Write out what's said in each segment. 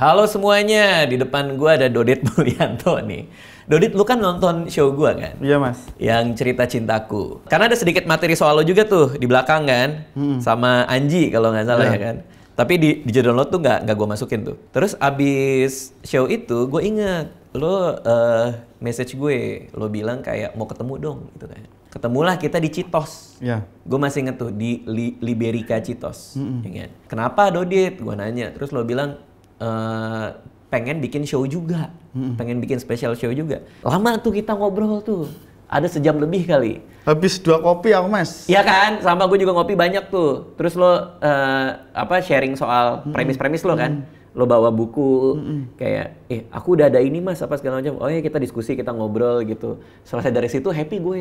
Halo semuanya, di depan gue ada Dodit Mulyanto nih. Dodit, lu kan nonton show gue kan? Iya mas. Yang cerita cintaku. Karena ada sedikit materi soal lo juga tuh di belakang kan, hmm. sama Anji kalau nggak salah ya. ya kan. Tapi di, di judul lo tuh nggak nggak gue masukin tuh. Terus abis show itu, gue inget lo uh, message gue, lo bilang kayak mau ketemu dong gitu kan. Ketemulah kita di Citos. Iya. Gue masih inget tuh di Li Liberica Citos. Mm -hmm. ya kan? Kenapa Dodit? Gue nanya. Terus lo bilang uh, pengen bikin show juga, hmm. pengen bikin special show juga. Lama tuh kita ngobrol tuh, ada sejam lebih kali. Habis dua kopi aku mas. Iya kan, sama gue juga ngopi banyak tuh. Terus lo uh, apa sharing soal hmm. premis-premis lo kan, hmm. lo bawa buku hmm. kayak, eh aku udah ada ini mas apa segala macam. Oh ya kita diskusi, kita ngobrol gitu. Selesai dari situ happy gue,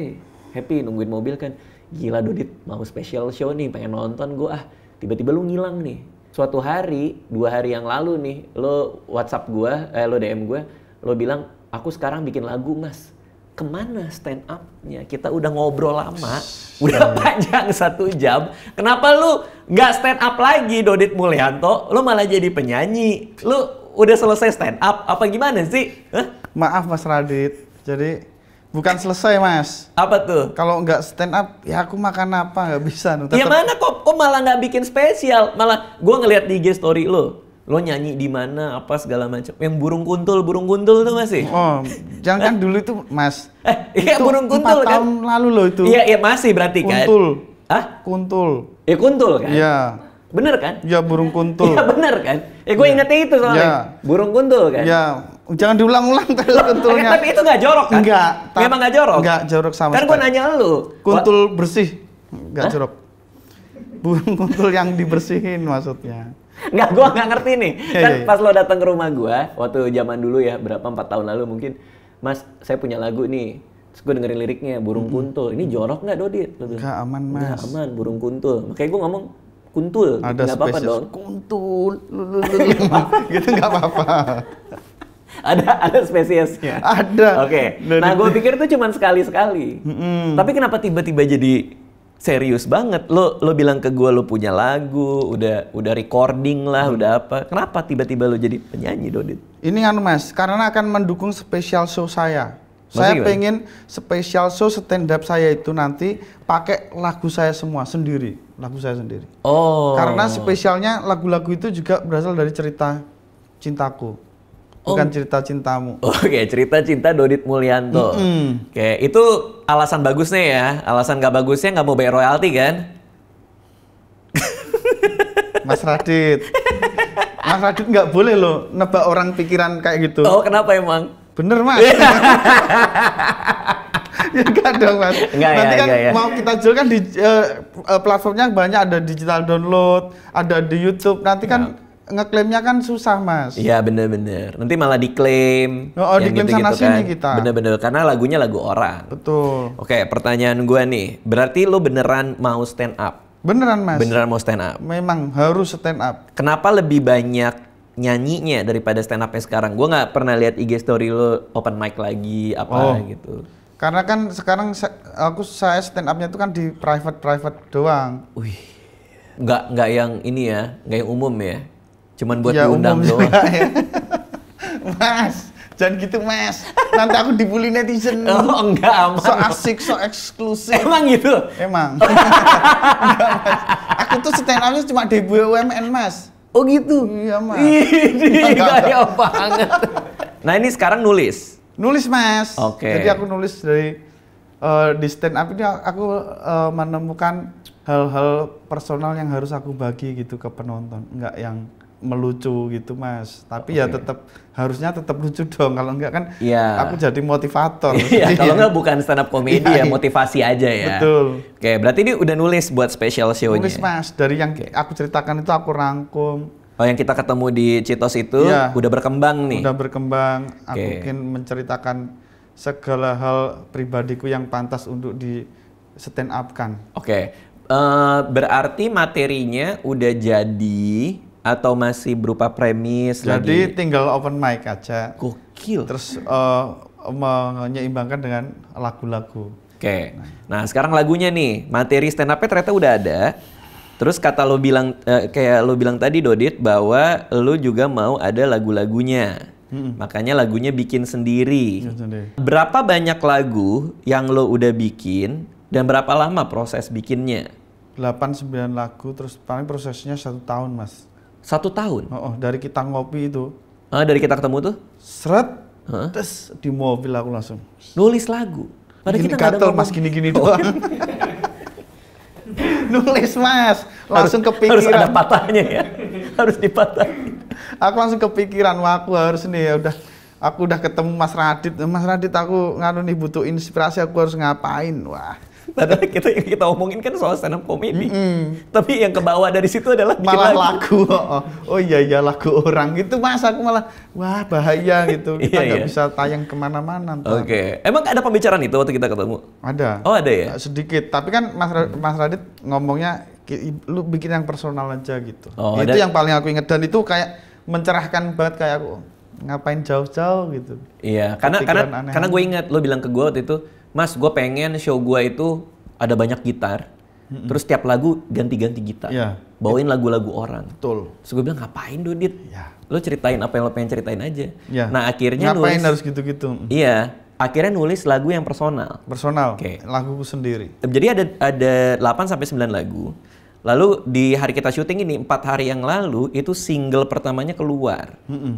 happy nungguin mobil kan. Gila Dodit mau special show nih, pengen nonton gue ah. Tiba-tiba lu ngilang nih suatu hari dua hari yang lalu nih lo WhatsApp gue eh lo DM gue lo bilang aku sekarang bikin lagu mas kemana stand upnya kita udah ngobrol lama udah iya. panjang satu jam kenapa lu nggak stand up lagi Dodit Mulyanto lu malah jadi penyanyi lu udah selesai stand up apa gimana sih Hah? maaf Mas Radit jadi Bukan selesai mas. Apa tuh? Kalau nggak stand up, ya aku makan apa nggak bisa. Nuh. Ya Tetep... Ya mana kok, kok malah nggak bikin spesial? Malah gue ngeliat di IG story lo, lo nyanyi di mana, apa segala macam. Yang burung kuntul, burung kuntul tuh masih. Oh, jangan kan dulu itu mas. Eh, iya burung kuntul 4 kan. tahun lalu lo itu. Iya, iya masih berarti kan. Kuntul. Hah? Kuntul. Ya kuntul kan. Iya. Bener kan? Iya burung kuntul. Iya bener kan. Ya gue ya. ingetnya itu soalnya. Iya. Burung kuntul kan. Iya Jangan diulang-ulang tadi Tapi itu nggak jorok kan? Enggak. Memang nggak jorok? Nggak jorok sama Kan gue nanya lu. Kuntul bersih. Nggak jorok. Burung kuntul yang dibersihin maksudnya. Nggak, gue nggak ngerti nih. Iya, kan iya, iya. pas lo datang ke rumah gue, waktu zaman dulu ya, berapa, empat tahun lalu mungkin. Mas, saya punya lagu nih. Terus gue dengerin liriknya, burung kuntul. Ini jorok nggak Dodit? Gak aman mas. Nggak aman, burung kuntul. kayak gue ngomong, kuntul. Ada apa-apa dong. Kuntul. gitu nggak apa-apa ada ada spesiesnya. Ada. Oke. Okay. Nah, gue pikir tuh cuma sekali-sekali. Mm-hmm. Tapi kenapa tiba-tiba jadi serius banget? Lo lo bilang ke gue lo punya lagu, udah udah recording lah, mm. udah apa? Kenapa tiba-tiba lo jadi penyanyi, Dodit? Ini kan Mas, karena akan mendukung spesial show saya. Maksudnya saya pengen spesial show stand up saya itu nanti pakai lagu saya semua sendiri, lagu saya sendiri. Oh. Karena spesialnya lagu-lagu itu juga berasal dari cerita cintaku. Bukan cerita cintamu. Oke, okay, cerita cinta Dodit Mulyanto. Mm -hmm. Oke, okay, itu alasan bagusnya ya. Alasan gak bagusnya nggak mau bayar royalti kan? Mas Radit. Mas Radit nggak boleh loh nebak orang pikiran kayak gitu. Oh, kenapa emang? Bener, Mas. Iya. ya enggak dong mas enggak, nanti kan ya, kan enggak, ya. kita jual kan di uh, platformnya banyak ada digital download ada di YouTube nanti kan iya ngeklaimnya kan susah mas. Iya bener-bener. Nanti malah diklaim. Oh, oh diklaim gitu -gitu sana kan. sini kita. Bener-bener karena lagunya lagu orang. Betul. Oke pertanyaan gue nih, berarti lo beneran mau stand up? Beneran mas. Beneran mau stand up? Memang harus stand up. Kenapa lebih banyak nyanyinya daripada stand upnya sekarang? Gue gak pernah lihat IG story lo open mic lagi apa oh. gitu. Karena kan sekarang aku saya stand upnya itu kan di private private doang. Wih, nggak nggak yang ini ya, nggak yang umum ya? Cuman buat ya, diundang doang. Ya. Mas, jangan gitu mas nanti aku dibully netizen oh enggak aman so asik so eksklusif emang gitu emang enggak mas aku tuh stand up cuma di BUMN mas oh gitu iya mas ini gaya banget nah ini sekarang nulis nulis mas oke okay. jadi aku nulis dari uh, di stand up ini aku uh, menemukan hal-hal personal yang harus aku bagi gitu ke penonton enggak yang melucu gitu mas tapi okay. ya tetap harusnya tetap lucu dong kalau enggak kan yeah. aku jadi motivator yeah, kalau enggak bukan stand up komedi yeah, ya iya. motivasi aja ya betul oke okay, berarti ini udah nulis buat special show nulis mas dari yang okay. aku ceritakan itu aku rangkum Oh yang kita ketemu di Citos itu yeah. udah berkembang nih udah berkembang okay. aku mungkin menceritakan segala hal pribadiku yang pantas untuk di stand up kan oke okay. uh, eh, berarti materinya udah jadi atau masih berupa premis Jadi lagi? tinggal open mic aja. Gokil. Terus uh, menyeimbangkan dengan lagu-lagu. Oke. Okay. Nah, sekarang lagunya nih, materi stand up ternyata udah ada. Terus kata lo bilang uh, kayak lo bilang tadi Dodit bahwa lo juga mau ada lagu-lagunya. Hmm. Makanya lagunya bikin sendiri. Berapa banyak lagu yang lo udah bikin dan berapa lama proses bikinnya? 8 9 lagu terus paling prosesnya satu tahun, Mas. Satu tahun? Oh, oh dari kita ngopi itu. Ah, dari kita ketemu tuh? Seret, huh? terus di mobil aku langsung. Nulis lagu? pada gini kita gatel, ada mas gini-gini oh. doang. Nulis mas, langsung harus, kepikiran. Harus ada patahnya ya, harus dipatahin. Aku langsung kepikiran, wah aku harus nih ya udah. Aku udah ketemu Mas Radit, Mas Radit aku nganu nih butuh inspirasi aku harus ngapain, wah Padahal kita yang kita omongin kan soal stand up comedy. Mm -hmm. Tapi yang kebawa dari situ adalah bikin malah lagu. lagu. Oh, oh, oh iya iya lagu orang itu mas aku malah wah bahaya gitu. Kita iya, nggak iya, iya. bisa tayang kemana-mana. Oke. Okay. Emang ada pembicaraan itu waktu kita ketemu? Ada. Oh ada ya. Sedikit. Tapi kan Mas, Radit, Mas Radit ngomongnya lu bikin yang personal aja gitu. Oh, itu yang paling aku inget dan itu kayak mencerahkan banget kayak aku ngapain jauh-jauh gitu. Iya, karena Ketikiran karena karena gue inget lo bilang ke gue waktu itu Mas, gue pengen show gue itu ada banyak gitar. Mm-hmm. Terus tiap lagu ganti-ganti gitar. Yeah. Bawain lagu-lagu orang. Betul. Terus gue bilang, ngapain Dodit? Yeah. Lo ceritain apa yang lo pengen ceritain aja. Yeah. Nah akhirnya Ngapain nulis, harus gitu-gitu? Iya. Akhirnya nulis lagu yang personal. Personal? Oke. Okay. Laguku sendiri? Jadi ada ada 8-9 lagu. Lalu di hari kita syuting ini, empat hari yang lalu, itu single pertamanya keluar. Mm-hmm.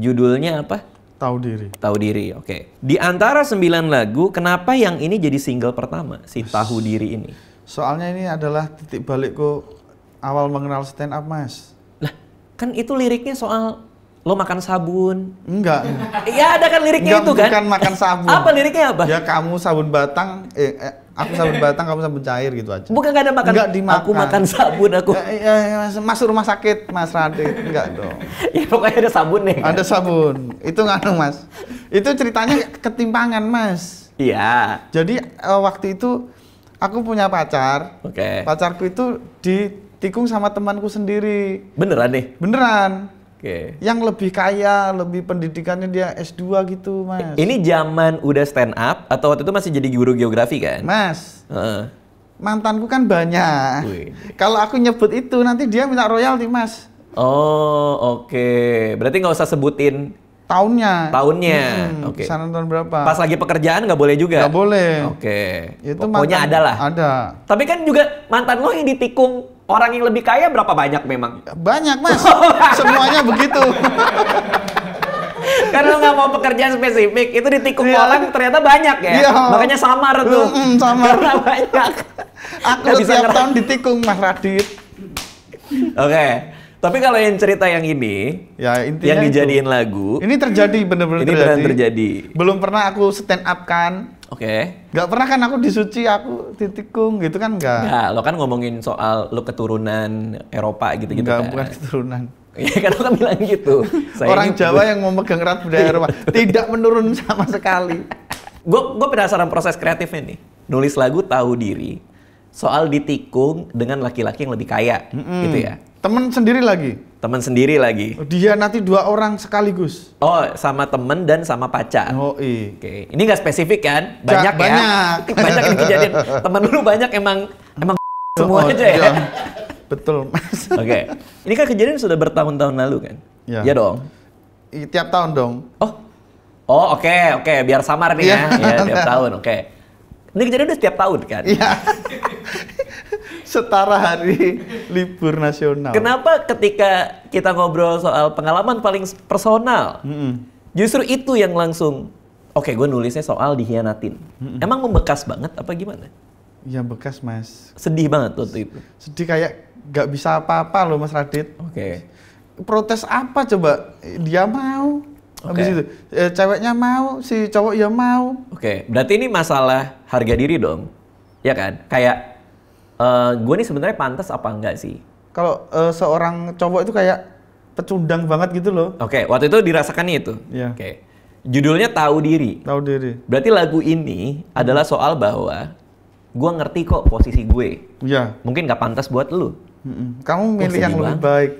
Judulnya apa? Tahu diri. Tahu diri, oke. Okay. Di antara sembilan lagu, kenapa yang ini jadi single pertama si Tahu Diri ini? Soalnya ini adalah titik balikku awal mengenal stand up, Mas. Lah, kan itu liriknya soal lo makan sabun. Enggak. Iya ada kan liriknya Enggak, itu kan? Bukan makan sabun. apa liriknya apa? Ya kamu sabun batang, eh, eh Aku sabun batang, kamu sabun cair gitu aja. Bukan gak ada makan. Enggak dimakan. Aku makan sabun aku. Ya, ya, masuk rumah sakit, Mas Radit. Enggak dong. ya pokoknya ada sabun nih. Kan? Ada sabun. Itu nganu Mas. Itu ceritanya ketimpangan Mas. Iya. Jadi uh, waktu itu aku punya pacar. Oke. Okay. Pacarku itu ditikung sama temanku sendiri. Beneran nih? Beneran Okay. Yang lebih kaya, lebih pendidikannya dia S2 gitu, Mas. Ini zaman udah stand up atau waktu itu masih jadi guru geografi kan? Mas. Uh. Mantanku kan banyak. Kalau aku nyebut itu nanti dia minta royalti, Mas. Oh, oke. Okay. Berarti nggak usah sebutin tahunnya. Tahunnya. Hmm, oke. Okay. tahun berapa? Pas lagi pekerjaan nggak boleh juga. Nggak boleh. Oke. Okay. Itu Pokoknya mantan, ada lah. Ada. Tapi kan juga mantan lo yang ditikung Orang yang lebih kaya berapa banyak memang? Banyak mas, oh, semuanya begitu. Karena nggak mau pekerjaan spesifik, itu ditikung yeah. ternyata banyak ya. Yeah. Makanya samar tuh. Mm samar. Karena banyak. Aku gak bisa tiap tahun ditikung Mas Radit. Oke. Okay. Tapi kalau yang cerita yang ini, ya intinya yang dijadiin itu. lagu, ini terjadi bener-bener ini terjadi. terjadi. Belum pernah aku stand up kan, Oke. Okay. Gak pernah kan aku disuci, aku titikung gitu kan gak? Gak, lo kan ngomongin soal lo keturunan Eropa gitu-gitu kan. kan? bukan keturunan. Iya kan lo kan bilang gitu. Saya Orang Jawa gue... yang memegang erat budaya Eropa. Tidak menurun sama sekali. gue gue penasaran proses kreatifnya nih. Nulis lagu tahu diri, soal ditikung dengan laki-laki yang lebih kaya mm -hmm. gitu ya. Temen sendiri lagi? Temen sendiri lagi. Oh, Dia nanti dua orang sekaligus. Oh, sama temen dan sama pacar. Oh, iya. Oke. Ini nggak spesifik kan? Banyak banyak ya. Banyak. banyak ini kejadian. Temen lu banyak emang emang semua oh, aja ya. Iya. Betul, Mas. Oke. Okay. Ini kan kejadian sudah bertahun-tahun lalu kan? Iya. Iya dong. I, tiap tahun dong. Oh. Oh, oke, okay, oke, okay. biar samar nih ya. Iya, iya tiap tahun. Oke. Okay. Ini kejadian udah setiap tahun kan? Iya setara hari libur nasional. Kenapa ketika kita ngobrol soal pengalaman paling personal, mm -hmm. justru itu yang langsung, oke okay, gue nulisnya soal dihianatin. Mm -hmm. Emang membekas banget apa gimana? Ya bekas mas. Sedih banget waktu itu. Sedih kayak gak bisa apa-apa loh mas Radit. Oke. Okay. Protes apa coba? Dia mau. Okay. Habis itu eh, ceweknya mau, si cowok ya mau. Oke. Okay. Berarti ini masalah harga diri dong. Ya kan? Kayak uh, eh, gue nih sebenarnya pantas apa enggak sih? Kalau uh, seorang cowok itu kayak pecundang banget gitu loh. Oke, okay, waktu itu dirasakannya itu. Yeah. Oke. Okay. Judulnya Tahu Diri. Tahu Diri. Berarti lagu ini hmm. adalah soal bahwa gue ngerti kok posisi gue. Iya. Mungkin gak pantas buat lu. Mm Kamu oh, milih oh, yang lebih baik.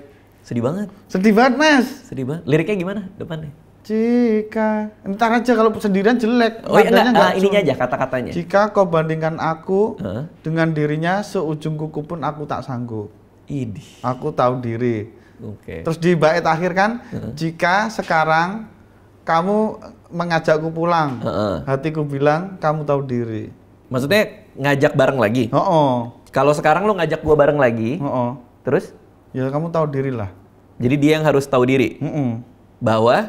Sedih banget. Sedih banget, Mas. Sedih banget. Liriknya gimana depannya? Jika entar aja kalau sendirian jelek. Oh iya, enggak, nah, enggak ah, ininya aja kata-katanya. Jika kau bandingkan aku huh? dengan dirinya seujung kuku pun aku tak sanggup. Idih. Aku tahu diri. Oke. Okay. Terus di bait akhir kan, huh? jika sekarang kamu mengajakku pulang, uh -uh. hatiku bilang kamu tahu diri. Maksudnya ngajak bareng lagi? Oh. -oh. Kalau sekarang lo ngajak gua bareng lagi, oh -oh. terus? Ya kamu tahu diri lah. Jadi dia yang harus tahu diri. Uh -uh. Bahwa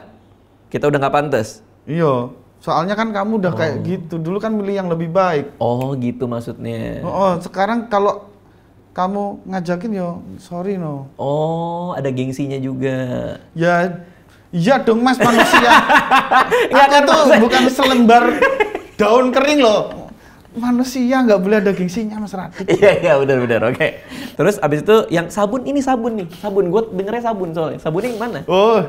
kita udah nggak pantas. Iya. Soalnya kan kamu udah oh. kayak gitu. Dulu kan milih yang lebih baik. Oh, gitu maksudnya. Oh, oh sekarang kalau kamu ngajakin yo, sorry no. Oh, ada gengsinya juga. Ya, iya dong mas manusia. Aku kan tuh bukan selembar daun kering loh. Manusia nggak boleh ada gengsinya mas Radit. Iya iya benar benar oke. Okay. Terus abis itu yang sabun ini sabun nih sabun gue dengernya sabun soalnya sabunnya yang mana? Oh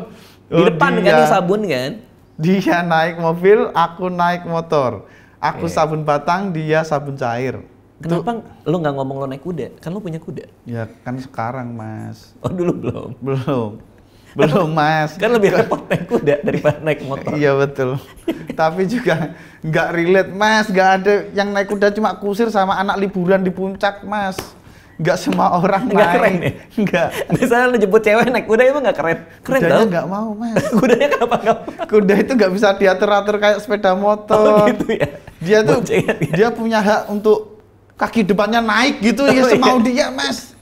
di oh, depan dia, kan di sabun kan dia naik mobil aku naik motor aku eh. sabun batang dia sabun cair Kenapa Tuh. lo nggak ngomong lo naik kuda? Kan lo punya kuda. Ya kan sekarang mas. Oh dulu belum. Belum. Kan belum mas. Kan lebih repot naik kuda daripada naik motor. Iya betul. Tapi juga nggak relate mas. Nggak ada yang naik kuda cuma kusir sama anak liburan di puncak mas nggak semua orang nggak keren ya? Nggak. Misalnya lu jemput cewek naik kuda emang nggak keren? Keren Kudanya nggak mau mas. Kudanya kenapa nggak Kuda itu nggak bisa diatur-atur kayak sepeda motor. Oh gitu ya? Dia tuh, ya, dia. dia punya hak untuk kaki depannya naik gitu ya, oh, ya semau iya. dia mas.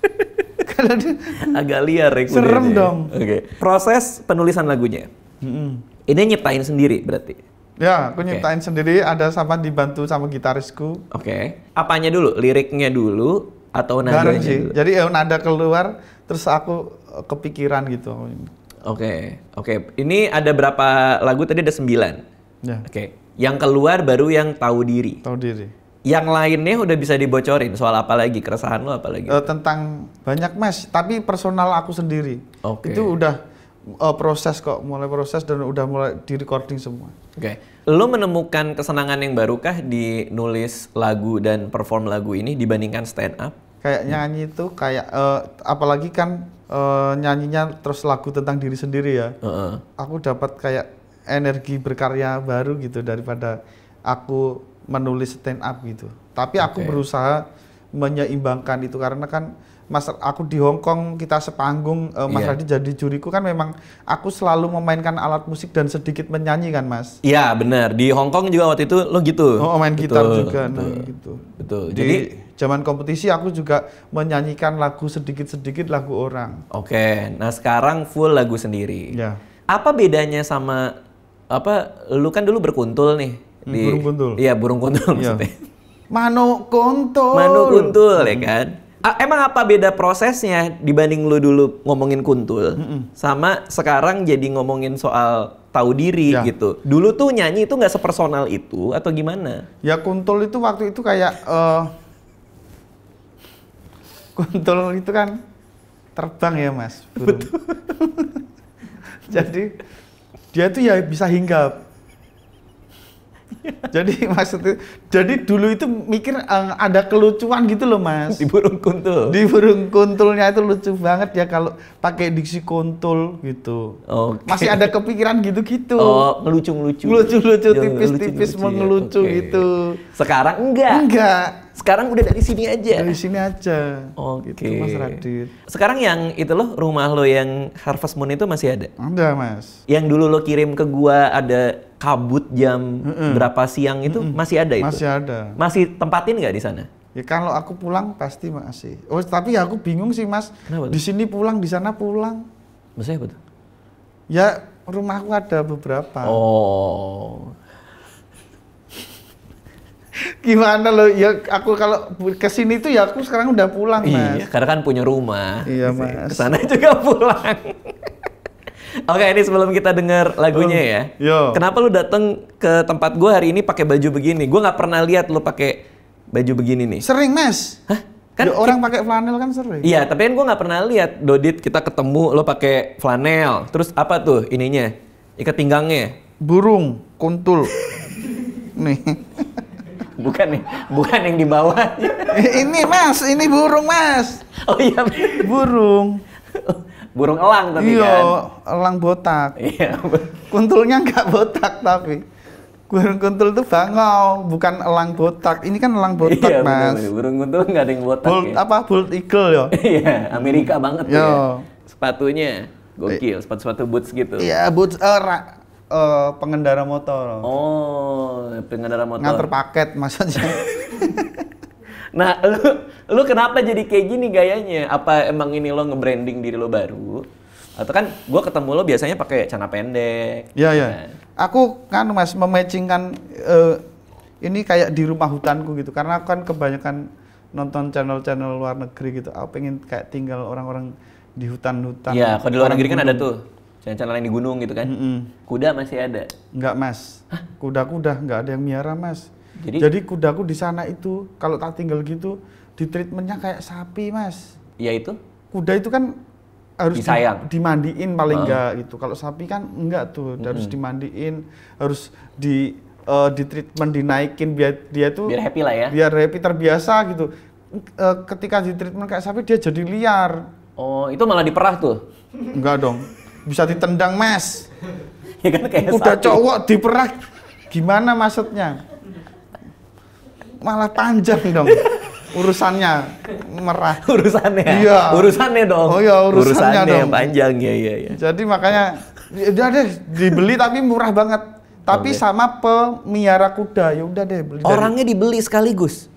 Kalau dia agak liar ya kudanya. Serem ya. dong. Oke. Okay. Proses penulisan lagunya. Mm -hmm. Ini nyiptain sendiri berarti? Ya, aku nyiptain okay. sendiri, ada sama dibantu sama gitarisku. Oke. Okay. Apanya dulu? Liriknya dulu, atau nanti Bareng sih. Dulu? Gitu. Jadi ya, nada keluar terus aku eh, kepikiran gitu. Oke, okay. oke. Okay. Ini ada berapa lagu tadi ada sembilan. Ya. Oke. Okay. Yang keluar baru yang tahu diri. Tahu diri. Yang lainnya udah bisa dibocorin soal apa lagi keresahan lo apa lagi? Uh, tentang banyak mas, tapi personal aku sendiri. Oke. Okay. Itu udah uh, proses kok, mulai proses dan udah mulai di recording semua. Oke. Okay. Lo menemukan kesenangan yang barukah di nulis lagu dan perform lagu ini dibandingkan stand up? kayak hmm. nyanyi itu kayak uh, apalagi kan uh, nyanyinya terus lagu tentang diri sendiri ya. Uh -uh. Aku dapat kayak energi berkarya baru gitu daripada aku menulis stand up gitu. Tapi aku okay. berusaha menyeimbangkan itu karena kan Mas aku di Hong Kong kita sepanggung uh, Mas yeah. Radit jadi juriku kan memang aku selalu memainkan alat musik dan sedikit menyanyi kan Mas. Iya benar di Hong Kong juga waktu itu lo gitu. Oh main betul, gitar juga nah, betul, nah, gitu. Betul. Di jadi zaman kompetisi aku juga menyanyikan lagu sedikit-sedikit lagu orang. Oke, okay. nah sekarang full lagu sendiri. Yeah. Apa bedanya sama apa lu kan dulu berkuntul nih hmm, di burung kuntul. Iya, burung kuntul iya. ya. Mano kuntul. Mano kuntul ya kan emang apa beda prosesnya dibanding lu dulu ngomongin kuntul mm -mm. sama sekarang jadi ngomongin soal tahu diri ya. gitu. Dulu tuh nyanyi itu nggak sepersonal itu atau gimana? Ya kuntul itu waktu itu kayak uh, kuntul itu kan terbang ya mas. Betul. jadi dia tuh ya bisa hinggap jadi maksudnya, jadi dulu itu mikir uh, ada kelucuan gitu loh mas. Di burung kuntul. Di burung kuntulnya itu lucu banget ya kalau pakai diksi kuntul gitu. Okay. Masih ada kepikiran gitu-gitu. Oh, ngelucu-ngelucu. Lucu-lucu tipis-tipis ya. mengelucu okay. gitu. Sekarang enggak. Enggak. Sekarang udah dari sini aja. Dari sini aja. oh Okay. Gitu, mas Radit. Sekarang yang itu loh rumah lo yang Harvest Moon itu masih ada? Ada mas. Yang dulu lo kirim ke gua ada kabut jam mm -mm. berapa siang itu mm -mm. masih ada itu? Masih ada. Masih tempatin nggak di sana? Ya kalau aku pulang pasti masih. Oh tapi ya aku bingung sih mas. Kenapa? Di sini pulang, di sana pulang. Maksudnya apa tuh? Ya rumahku ada beberapa. Oh. Gimana loh? Ya aku kalau ke sini tuh ya aku sekarang udah pulang iya, mas. Iya, karena kan punya rumah. Iya mas. sana juga pulang. Oke, ini sebelum kita dengar lagunya oh, ya. Yo. Kenapa lu datang ke tempat gue hari ini pakai baju begini? Gue nggak pernah lihat lu pakai baju begini nih. Sering, Mas. Hah? Kan ya, orang pakai flanel kan sering. Iya, tapi kan gue nggak pernah lihat Dodit kita ketemu lo pakai flanel. Terus apa tuh ininya? Ikat pinggangnya? Burung, kuntul. nih. Bukan nih, bukan yang di bawah. ini Mas, ini burung Mas. Oh iya. burung burung elang tapi Iyo, kan. elang botak. Iya. Kuntulnya nggak botak tapi. Burung kuntul itu bangau, bukan elang botak. Ini kan elang botak, iya, Mas. Bener Burung kuntul nggak ada yang botak. Bolt, ya. apa bold eagle ya? Iya, Amerika banget Yo. ya. Sepatunya gokil, sepatu-sepatu boots gitu. Iya, boots uh, uh, pengendara motor. Oh, pengendara motor. Nganter paket maksudnya. Nah, lu lu kenapa jadi kayak gini gayanya? Apa emang ini lo nge-branding diri lo baru? Atau kan gue ketemu lo biasanya pakai celana pendek. Iya, gitu iya. Kan? Aku kan Mas mematchingkan uh, ini kayak di rumah hutanku gitu karena aku kan kebanyakan nonton channel-channel luar negeri gitu. Aku pengen kayak tinggal orang-orang di hutan-hutan. Iya, kalau di luar negeri kan ada tuh channel-channel yang di gunung gitu kan. Mm -hmm. Kuda masih ada? Enggak, Mas. Kuda-kuda enggak ada yang miara, Mas jadi, Jadi kudaku di sana itu kalau tak tinggal gitu di treatmentnya kayak sapi mas. Iya itu. Kuda itu kan harus disayang. Di, dimandiin paling enggak uh. gitu. Kalau sapi kan enggak tuh, mm -hmm. harus dimandiin, harus di uh, di treatment dinaikin biar dia tuh biar happy lah ya. Biar happy terbiasa gitu. Eh, ketika di treatment kayak sapi dia jadi liar. Oh, itu malah diperah tuh. Enggak dong. Bisa ditendang, Mas. ya kan kayak Kuda sapi. cowok diperah. Gimana maksudnya? malah panjang dong urusannya merah urusannya iya urusannya dong oh iya urusannya, urusannya dong panjang iya, iya, iya. ya ya ya jadi makanya udah deh dibeli tapi murah banget tapi okay. sama pemiara kuda ya udah deh beli orangnya dari. dibeli sekaligus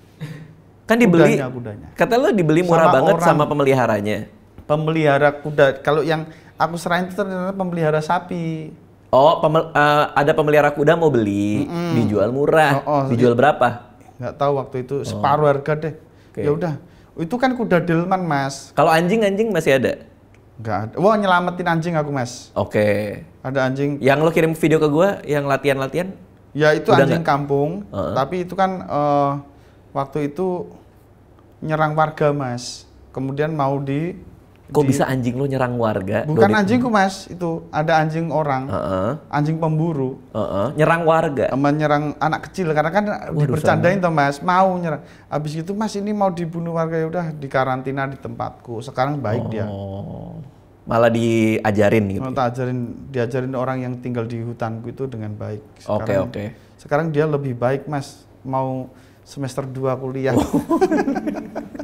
kan dibeli kudanya, kudanya. kata lo dibeli murah sama banget sama pemeliharanya pemelihara kuda kalau yang aku serahin itu ternyata pemelihara sapi oh pemel, uh, ada pemelihara kuda mau beli mm -mm. dijual murah oh, oh, dijual berapa nggak tahu waktu itu oh. separuh oh. harga deh. Okay. Ya udah, itu kan kuda delman mas. Kalau anjing anjing masih ada? Nggak ada. Wah nyelamatin anjing aku mas. Oke. Okay. Ada anjing. Yang lo kirim video ke gue, yang latihan latihan? Ya itu udah anjing gak? kampung, uh -huh. tapi itu kan uh, waktu itu nyerang warga mas. Kemudian mau di Kok bisa anjing lo nyerang warga? Bukan anjingku mas, itu ada anjing orang, uh -uh. anjing pemburu, uh -uh. nyerang warga, nyerang anak kecil karena kan Waduh, dibercandain tuh mas, mau nyerang. Abis itu mas ini mau dibunuh warga ya udah di karantina di tempatku. Sekarang baik oh. dia. Malah diajarin gitu. Malah ya? diajarin, diajarin orang yang tinggal di hutanku itu dengan baik. Oke oke. Okay, okay. Sekarang dia lebih baik mas, mau semester 2 kuliah. Oh.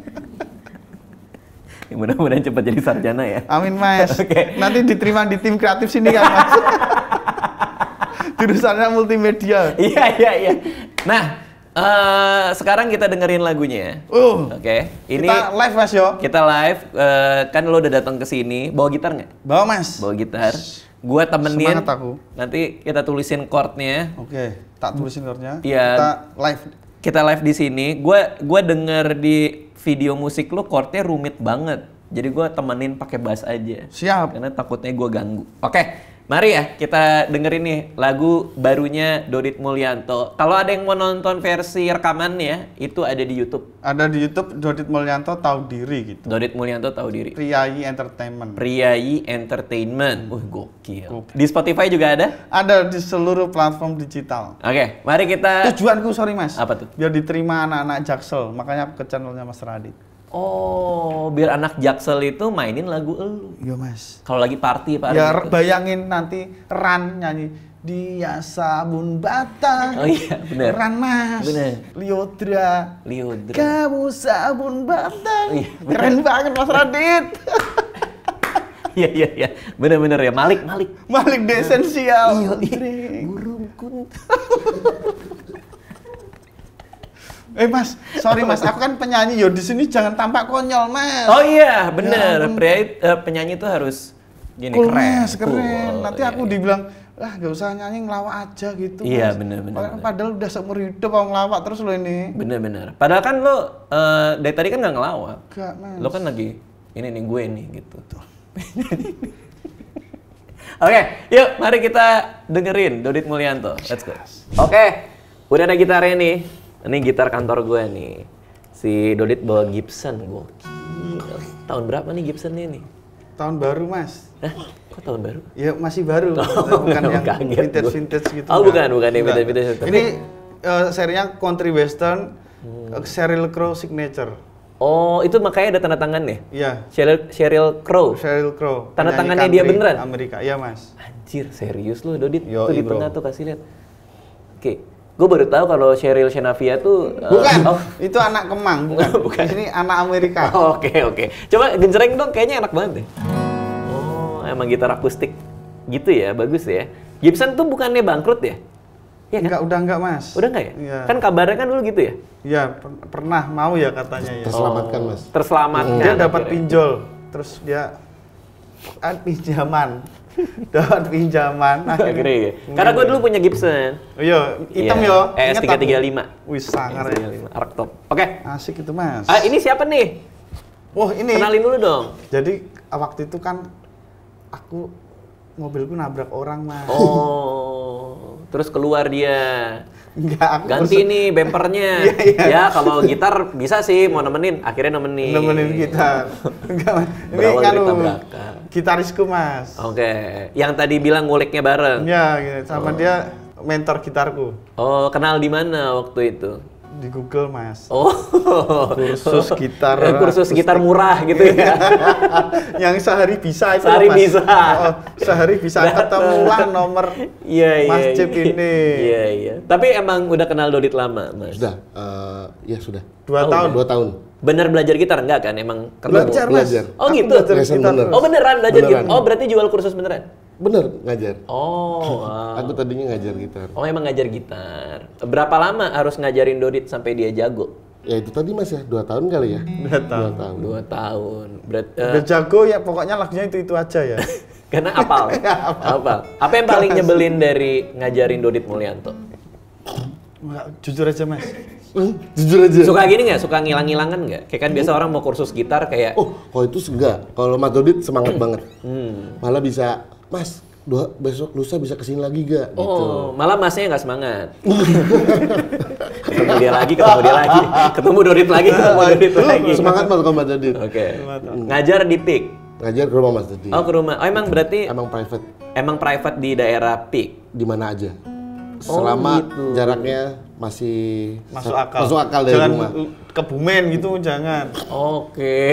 Ya, mudah-mudahan cepat jadi sarjana ya. Amin Mas. Oke. Okay. Nanti diterima di tim kreatif sini kan Mas. Jurusannya multimedia. Iya iya iya. Nah, uh, sekarang kita dengerin lagunya ya. Uh. Oke. Okay. Ini kita live Mas yo. Kita live uh, kan lo udah datang ke sini, bawa gitar nggak? Bawa Mas. Bawa gitar. Gua temenin. Semangat aku. Nanti kita tulisin chordnya. Oke, okay. tak tulisin chordnya. Iya. Kita live kita live di sini, gue gue denger di video musik lo chordnya rumit banget. Jadi gue temenin pakai bass aja. Siap. Karena takutnya gue ganggu. Oke. Okay. Mari ya kita dengerin nih lagu barunya Dodit Mulyanto. Kalau ada yang mau nonton versi rekamannya itu ada di YouTube. Ada di YouTube Dodit Mulyanto tahu diri gitu. Dodit Mulyanto tahu diri. Priayi Entertainment. Priayi Entertainment. Wah, uh, gokil. gokil. Di Spotify juga ada? Ada di seluruh platform digital. Oke, okay, mari kita Tujuanku sorry Mas. Apa tuh? Biar diterima anak-anak Jaksel, makanya ke channelnya Mas Radit. Oh, biar anak Jaksel itu mainin lagu elu. Iya, Mas. Kalau lagi party, Pak. Ya, bayangin nanti Ran nyanyi dia sabun bata. Oh iya, bener. Ran Mas. Bener. Liodra. Liodra. Kamu sabun bata. Oh, iya, bener. Keren banget Mas Radit. Iya, iya, iya. Benar-benar ya. Malik, Malik. Malik desensial. Iya, iya. Burung kunt. Eh mas, sorry mas, aku kan penyanyi yo di sini jangan tampak konyol mas. Oh iya, bener. Ya, Pria, uh, penyanyi itu harus gini cool, keren. Mas, keren. Cool. Nanti iya, aku iya. dibilang lah gak usah nyanyi ngelawak aja gitu. Iya mas. bener bener. Padahal, udah seumur hidup mau ngelawak terus lo ini. Bener bener. Padahal kan lo uh, dari tadi kan gak ngelawak. Gak mas. Lo kan lagi ini nih gue nih gitu. Oke, okay, yuk mari kita dengerin Dodit Mulyanto. Let's go. Oke, okay, udah ada gitarnya nih. Ini gitar kantor gue nih. Si Dodit bawa Gibson, gue. Tahun berapa nih Gibson ini? Tahun baru mas. Hah? Kok tahun baru? Ya masih baru, oh, bukan yang vintage vintage gitu. Oh bukan, bukan yang vintage vintage. Ini uh, serinya country western, hmm. Sheryl eh, Crow signature. Oh, itu makanya ada tanda tangannya? Iya. Sheryl, Sheryl Crow? Sheryl Crow. Tanda tangannya dia beneran? Amerika, iya mas. Anjir, serius lu Dodit? Yo, tuh di tengah tuh kasih lihat. Oke, okay. Gue baru tahu kalau Cheryl Shenavia tuh uh, bukan. Oh. Itu anak Kemang, bukan. bukan. Ini anak Amerika. Oke, oh, oke. Okay, okay. Coba genjreng dong, kayaknya enak banget deh. Oh, emang gitar akustik gitu ya, bagus ya. Gibson tuh bukannya bangkrut ya? Iya kan? Enggak, udah enggak mas. Udah enggak ya? ya? Kan kabarnya kan dulu gitu ya? Iya, per pernah mau ya katanya ya. Terselamatkan mas. Oh, terselamatkan. Dia dapat pinjol, terus dia ah, pinjaman dapat pinjaman akhirnya. Ya? Karena gue ya. dulu punya Gibson. Iya, hitam iya. yo. ES eh, 335. Wih, sangar ya. top Oke. Okay. Asik itu, Mas. Uh, ini siapa nih? Wah, ini. Kenalin dulu dong. Jadi waktu itu kan aku mobilku nabrak orang, Mas. Oh. terus keluar dia. Enggak, ganti nih bempernya. ya, ya. ya kalau gitar bisa sih mau nemenin, akhirnya nemenin. Nemenin gitar. Enggak, ini kan gitarisku mas. Oke, okay. yang tadi bilang nguliknya bareng. Ya, gitu. sama oh. dia mentor gitarku. Oh, kenal di mana waktu itu? di Google Mas. Oh. Kursus gitar. Kursus gitar murah gitu ya. yang sehari bisa itu Sehari mas. bisa. Oh, sehari bisa Sehari bisa ketemuan nomor iya, ya, Mas Cip ya, ini. Iya iya. Tapi emang udah kenal Dodit lama Mas? Sudah. Uh, ya sudah. Dua oh, tahun. Ya? Dua tahun. Bener belajar gitar enggak kan? Emang ketemu. Belajar, mas. Oh gitu. Belajar gitar. Oh beneran belajar beneran. gitar. Oh berarti jual kursus beneran? Bener ngajar. Oh. Wow. Aku tadinya ngajar gitar. Oh emang ngajar gitar. Berapa lama harus ngajarin Dodit sampai dia jago? Ya itu tadi mas ya dua tahun kali ya. Dua tahun. Dua tahun. Dua tahun. Berat, uh... Udah jago ya pokoknya lagunya itu itu aja ya. Karena ya, apal. apal. Apa yang paling nyebelin dari ngajarin Dodit Mulyanto? jujur aja mas. jujur aja. Suka gini nggak? Suka ngilang-ngilangan nggak? Kayak kan biasa orang mau kursus gitar kayak. Oh, kalau itu enggak. Kalau Mas Dodit semangat banget. Hmm. Malah bisa Mas, dua, besok lusa bisa kesini lagi gak? Oh, gitu. malah masnya nggak semangat. ketemu dia lagi, ketemu dia lagi, ketemu Dorit lagi, ketemu Dorit lagi. Semangat mas sama Dodit. Oke. Okay. Ngajar di PIK? Ngajar ke rumah mas Dodit. Oh ke rumah. Oh emang berarti? Emang private. Emang private di daerah PIK? Di mana aja. Selama oh, gitu. jaraknya masih masuk akal. Masuk akal dari jangan rumah. Kebumen gitu jangan. Oke.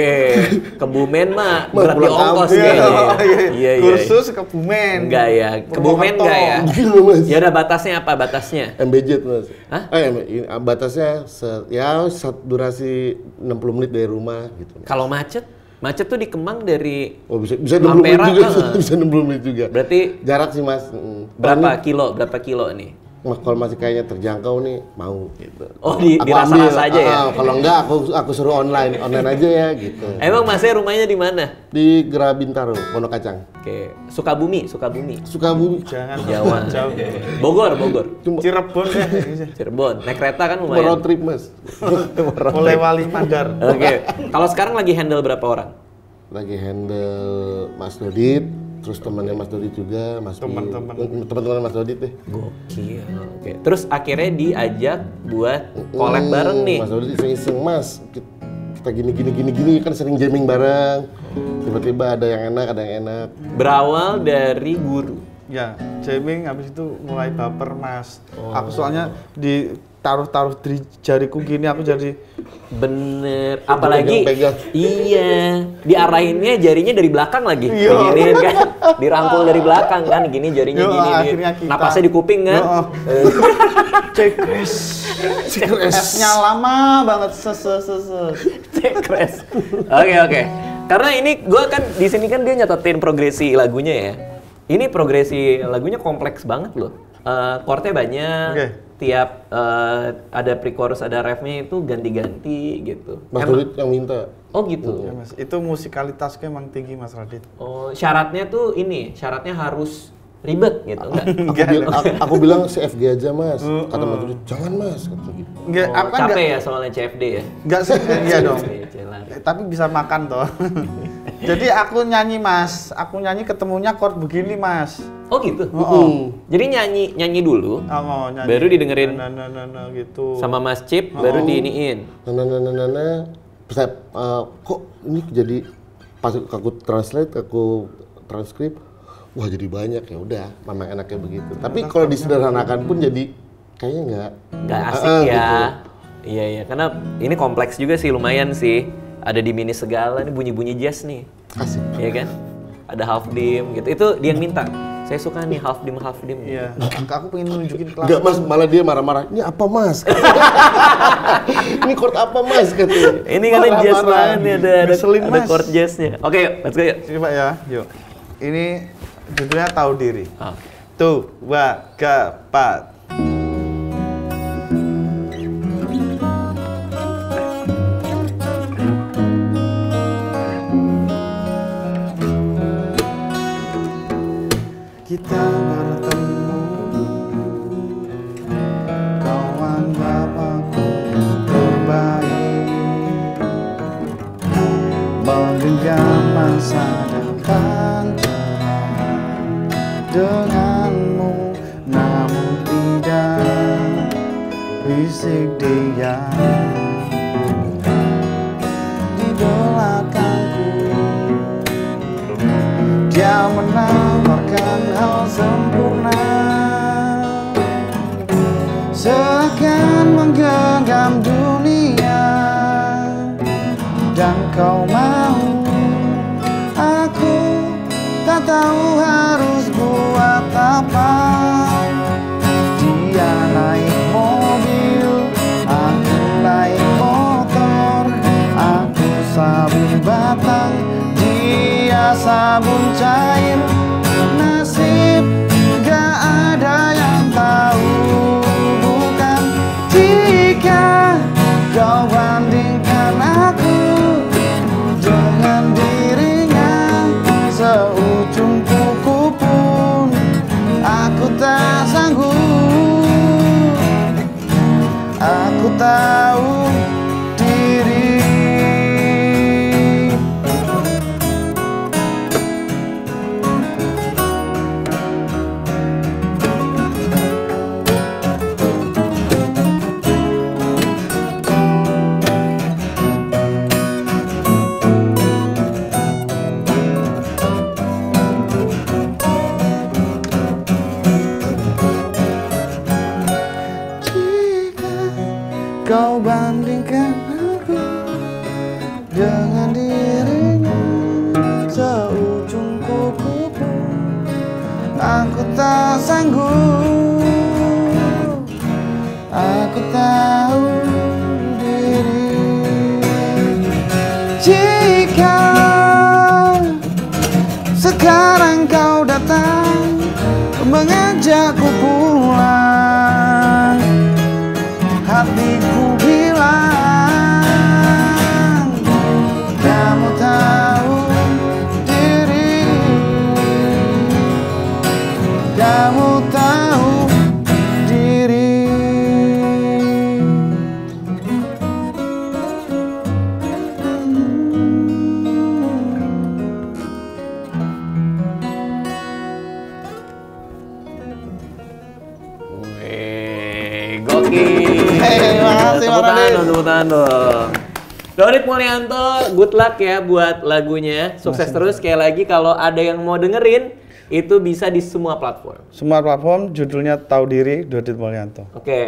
Kebumen mah berarti ongkos iya. ya. Iya, iya. iya iya. Kursus kebumen. Enggak ya. Kebumen enggak ya. mas. Ya udah batasnya apa batasnya? MBJ Mas. Hah? Eh, batasnya se ya set durasi 60 menit dari rumah gitu. Kalau macet? Macet tuh di Kemang dari Oh bisa bisa 60 juga. bisa 60 menit juga. Berarti jarak sih Mas. Mm. Berapa kilo? Berapa kilo nih? kalau masih kayaknya terjangkau nih mau gitu. Oh di, aku dirasa aja ya. Ah, kalau enggak aku aku suruh online, online aja ya gitu. Emang masnya rumahnya di mana? Di Gerabintaro, Bintaro, Pondok Kacang. Oke, Sukabumi, Sukabumi. Sukabumi. Jangan Jawa. Jauh. Bogor, Bogor. Cuma, Cirebon ya. Gitu. Cirebon. Naik kereta kan lumayan. Road trip, Mas. Mulai Wali Mandar. Oke. Kalau sekarang lagi handle berapa orang? Lagi handle Mas Nudit, terus temannya Mas Dodit juga Mas teman-teman eh, teman-teman Mas Dodit deh gokil oke terus akhirnya diajak buat collab hmm, bareng nih Mas Dodit iseng-iseng Mas kita gini gini gini gini kan sering jamming bareng tiba-tiba ada yang enak ada yang enak berawal dari guru ya jamming habis itu mulai baper mas oh. aku soalnya di taruh-taruh di jariku gini aku jadi bener apalagi iya diarahinnya jarinya dari belakang lagi iya. gini iya, iya, iya, kan dirangkul dari belakang kan gini jarinya Yo, gini, Kita. napasnya di kuping kan eh. cekres cekresnya lama banget cekres oke oke karena ini gue kan di sini kan dia nyatetin progresi lagunya ya ini progresi lagunya kompleks banget loh uh, chordnya banyak okay tiap uh, ada pre-chorus ada refnya itu ganti-ganti gitu. Mas Radit yang minta. Oh gitu. Ya, mas. Itu musikalitasnya emang tinggi Mas Radit. Oh syaratnya tuh ini syaratnya harus ribet gitu enggak? Aku, bil aku, aku bilang CFD aja mas, oh, kata Mas Radit oh. jangan mas kata oh, apa capek enggak, ya soalnya CFD ya? Enggak sih, eh, iya dong. Eh, tapi bisa makan toh. Jadi aku nyanyi mas, aku nyanyi ketemunya chord begini mas. Oh gitu. Oh, oh. Jadi nyanyi nyanyi dulu, oh, oh, nyanyi. baru didengerin nah, nah, nah, nah, gitu. sama Mas Chip oh. baru diiniin. Nah, nah, nah, nah, nah, nah. Eh, Saya, uh, kok ini jadi pas aku translate, aku transkrip, wah jadi banyak ya udah, memang enaknya begitu. Nah, Tapi kalau disederhanakan pun jadi kayaknya nggak nggak asik uh, ya. Gitu. Iya iya, karena ini kompleks juga sih lumayan sih ada di mini segala ini bunyi-bunyi jazz nih. Asik. Iya kan? Ada half dim gitu. Itu dia yang minta. Saya suka nih half dim half dim. Iya. Aku pengen nunjukin kelas. Enggak, Mas, malah dia marah-marah. Ini apa, Mas? ini chord apa, Mas? Gitu. Ini kan jazz banget nih ada ada, Meselin, ada chord jazznya. Oke, okay, let's go yuk. Coba ya, yuk. Ini judulnya tahu diri. Ah. Tuh, wa, ga, pat. acreditar. sabun cair Nasib gak ada yang tahu Bukan jika kau bandingkan aku Dengan dirinya seujung kuku pun Aku tak sanggup Aku tak bandingkan aku dengan dirinya seujung kuku aku tak sanggup Hei, makasih Tepuk tangan dong, Dorit Mulyanto, good luck ya buat lagunya. Sukses Masih. terus sekali lagi kalau ada yang mau dengerin itu bisa di semua platform. Semua platform judulnya Tahu Diri Dorit Mulyanto. Oke. Okay.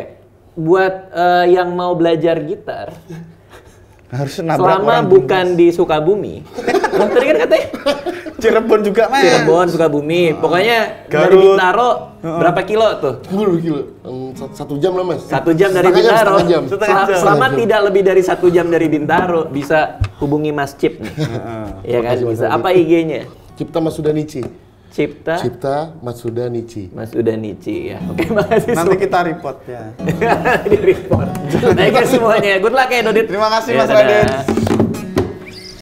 Buat uh, yang mau belajar gitar harus nabrak Selama bukan di Sukabumi. tadi kan katanya Cirebon juga mas. Cirebon, bumi. bumi, ah. Pokoknya Garut. dari Bintaro uh berapa kilo tuh? Berapa kilo? Satu jam lah mas. Satu jam dari setengah Bintaro. Setengah jam. Setengah jam. Selama jam. tidak lebih dari satu jam dari Bintaro bisa hubungi Mas Cip. Iya kan bisa. Apa IG-nya? Cipta Mas Sudanici. Cipta Cipta Matsuda Mas Matsuda Nichi ya. Oke, makasih. Nanti kita report ya. Di report. Baik semuanya. Good luck ya Dodit. Terima kasih ya, Mas Radit.